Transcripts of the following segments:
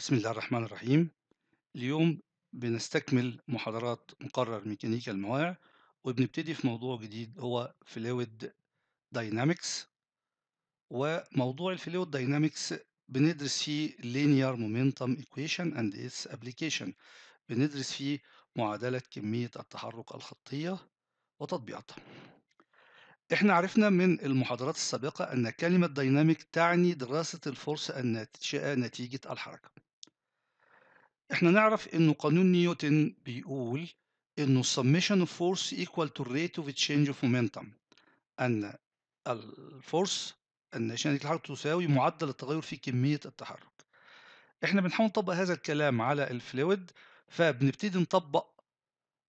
بسم الله الرحمن الرحيم اليوم بنستكمل محاضرات مقرر ميكانيكا المواعي وبنبتدي في موضوع جديد هو فلويد داينامكس وموضوع الفلويد داينامكس بندرس فيه linear momentum equation and its application بندرس فيه معادلة كمية التحرك الخطية وتطبيقاتها احنا عرفنا من المحاضرات السابقة أن كلمة دايناميك تعني دراسة الفرصة الناتجة نتيجة الحركة احنا نعرف انه قانون نيوتن بيقول انه summation of force equal to rate of change of momentum ان الفورس ان شأنية الحركة تساوي معدل التغير في كمية التحرك احنا بنحاول نطبق هذا الكلام على الفلويد فبنبتدي نطبق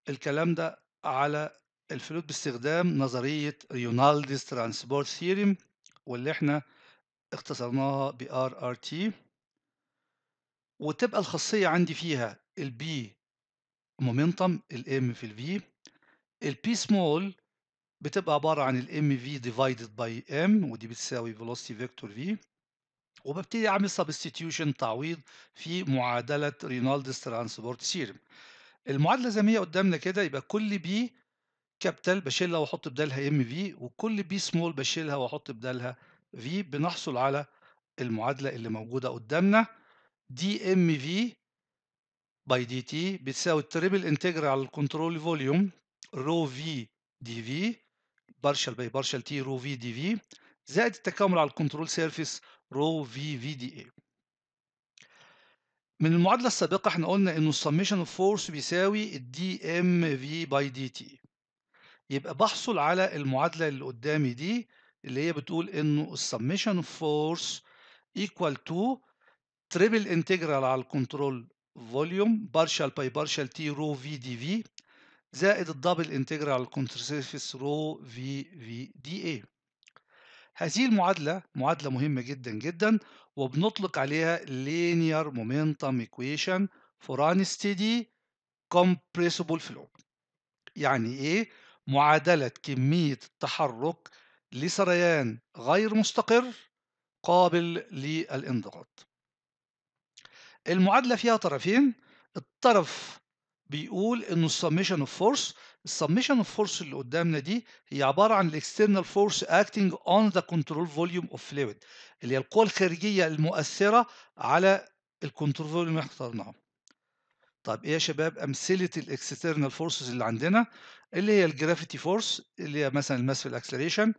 الكلام ده على الفلويد باستخدام نظرية ريونالدز ترانسبورت ثيريم واللي احنا اختصرناها ار RRT وتبقى الخاصية عندي فيها البي مومنتم الام في الفي البي سمول بتبقى عبارة عن الام في ديفايدد باي ام ودي بتساوي velocity فيكتور في وببتدي اعمل سبستيتيوشن تعويض في معادلة رينالدز ترانسبورت سيرم المعادلة زي ما هي قدامنا كده يبقى كل بي كابيتال بشيلها واحط بدالها ام في وكل بي سمول بشيلها واحط بدالها في بنحصل على المعادلة اللي موجودة قدامنا دي ام في باي دي تي بتساوي التريبل انتجرال على الكنترول فوليوم رو في دي في بارشل باي بارشل تي رو في دي في زائد التكامل على الكنترول سيرفيس رو في في دي اي من المعادلة السابقة احنا قلنا انه السميشن اوف فورس بيساوي الدي ام في باي دي تي يبقى بحصل على المعادلة اللي قدامي دي اللي هي بتقول انه السميشن اوف فورس ايكوال تو تريبل انتجرال على الكنترول فوليوم بارشال باي بارشال تي رو في دي في زائد الدبل انتجرال على الكنترول سيرفيس رو في في دي اي هذه المعادلة معادلة مهمة جدا جدا وبنطلق عليها لينير مومنتم ايكويشن فور ان ستيدي كومبريسبل فلو يعني ايه معادلة كمية التحرك لسريان غير مستقر قابل للانضغاط المعادله فيها طرفين الطرف بيقول انه السميشن اوف فورس السميشن اوف فورس اللي قدامنا دي هي عباره عن الاكسترنال فورس اكتنج اون ذا كنترول فوليوم اوف فلويد اللي هي القوى الخارجيه المؤثره على الكنترول فوليوم اللي اخترناه طب ايه يا شباب امثله الاكسترنال فورسز اللي عندنا اللي هي الجرافيتي فورس اللي هي مثلا الماس في الاكسلريشن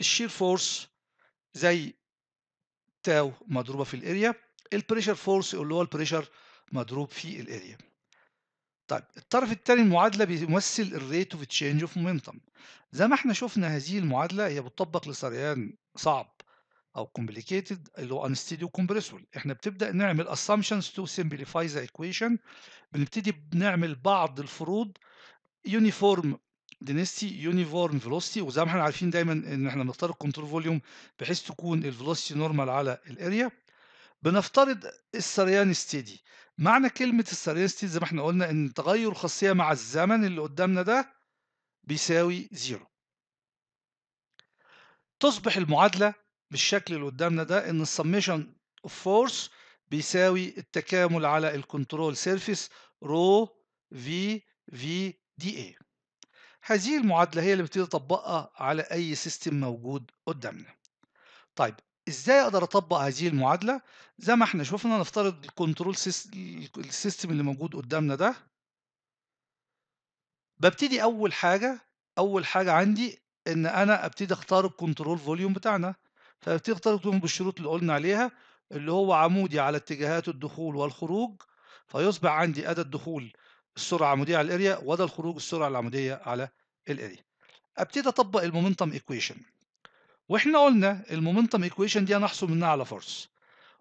الشير فورس زي تاو مضروبه في الاريا البريشر فورس اللي هو البريشر مضروب في الاريا طيب الطرف الثاني المعادله بيمثل الريت اوف تشينج اوف مومنتم زي ما احنا شفنا هذه المعادله هي بتطبق لسريان صعب او كومبليكيتد اللي هو انستيدي كومبريسول احنا بتبدا نعمل assumptions تو simplify ذا equation بنبتدي بنعمل بعض الفروض يونيفورم دينستي يونيفورم فيلوسيتي وزي ما احنا عارفين دايما ان احنا بنختار الكنترول فوليوم بحيث تكون الفيلوسيتي نورمال على الاريا بنفترض السريان ستيدي معنى كلمة السريان ستيدي زي ما احنا قلنا ان تغير الخاصية مع الزمن اللي قدامنا ده بيساوي زيرو تصبح المعادلة بالشكل اللي قدامنا ده ان السميشن اوف فورس بيساوي التكامل على الكنترول سيرفيس رو في في دي اي هذه المعادلة هي اللي بتبتدي تطبقها على أي سيستم موجود قدامنا. طيب ازاي اقدر اطبق هذه المعادله زي ما احنا شفنا نفترض الكنترول السيستم اللي موجود قدامنا ده ببتدي اول حاجه اول حاجه عندي ان انا ابتدي اختار الكنترول فوليوم بتاعنا فابتدي اختار بالشروط اللي قلنا عليها اللي هو عمودي على اتجاهات الدخول والخروج فيصبح عندي ادى الدخول السرعه العموديه على الاريا وادى الخروج السرعه العموديه على الاريا ابتدي اطبق المومنتم ايكويشن واحنا قلنا المومنتم ايكويشن دي هنحصل منها على فورس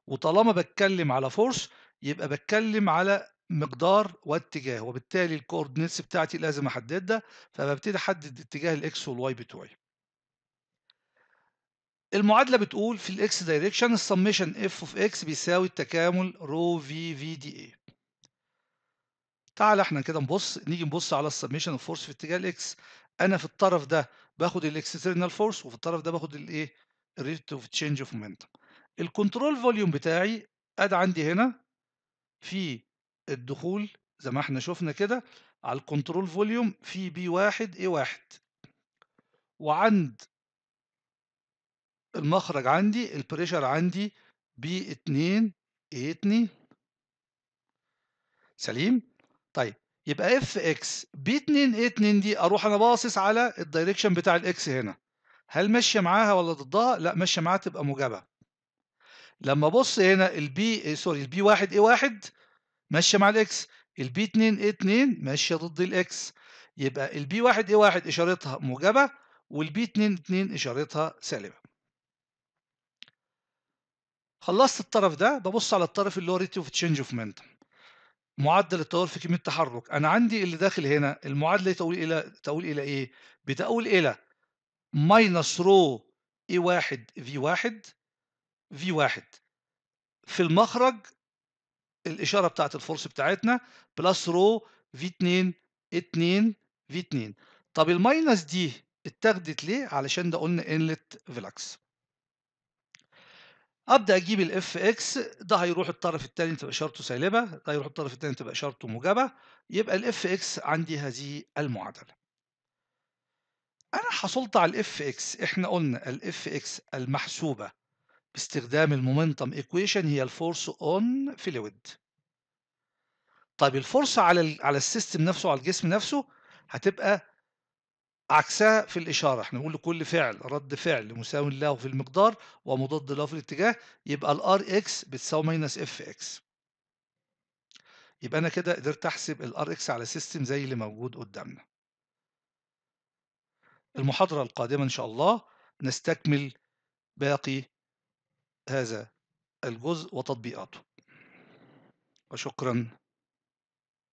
وطالما بتكلم على فورس يبقى بتكلم على مقدار واتجاه وبالتالي الكوردينيتس بتاعتي لازم احددها فببتدي احدد اتجاه الاكس والواي بتوعي المعادلة بتقول في الاكس دايركشن السميشن اف اوف اكس بيساوي التكامل رو في في دي اي تعالى احنا كده نبص نيجي نبص على السميشن اوف فورس في اتجاه الاكس انا في الطرف ده باخد الاكسترنال فورس وفي الطرف ده باخد الايه الريت اوف تشينج اوف مومنتم الكنترول فوليوم بتاعي اد عندي هنا في الدخول زي ما احنا شفنا كده على الكنترول فوليوم في بي واحد اي واحد وعند المخرج عندي البريشر عندي بي اتنين اي اتنين سليم طيب يبقى اف اكس ب 2 اي 2 دي اروح انا باصص على الدايركشن بتاع الاكس هنا هل ماشيه معاها ولا ضدها لا ماشيه معاها تبقى موجبه لما ابص هنا البي سوري البي 1 اي 1 ماشيه مع الاكس البي 2 اي 2 ماشيه ضد الاكس يبقى البي 1 اي 1 اشارتها موجبه والبي 2 2 اشارتها سالبه خلصت الطرف ده ببص على الطرف اللي هو ريت اوف تشينج اوف مومنتم معدل التطور في كميه التحرك انا عندي اللي داخل هنا المعادله تؤول الى تؤول الى ايه بتؤول الى ماينس رو اي 1 في 1 في 1 في المخرج الاشاره بتاعه الفورس بتاعتنا بلس رو في 2 2 في 2 طب الماينس دي اتاخدت ليه علشان ده قلنا انلت فيلكس ابدا اجيب الاف اكس ده هيروح الطرف الثاني تبقى اشارته سالبه ده هيروح الطرف الثاني تبقى اشارته موجبه يبقى الاف اكس عندي هذه المعادله انا حصلت على الاف اكس احنا قلنا الاف اكس المحسوبه باستخدام المومنتم ايكويشن هي الفورس اون فلويد طيب الفرصة على على السيستم نفسه على الجسم نفسه هتبقى عكسها في الإشارة احنا بنقول لكل فعل رد فعل مساو له في المقدار ومضاد له في الاتجاه يبقى الار اكس بتساوي ماينس اف اكس يبقى أنا كده قدرت أحسب الار اكس على سيستم زي اللي موجود قدامنا المحاضرة القادمة إن شاء الله نستكمل باقي هذا الجزء وتطبيقاته وشكرا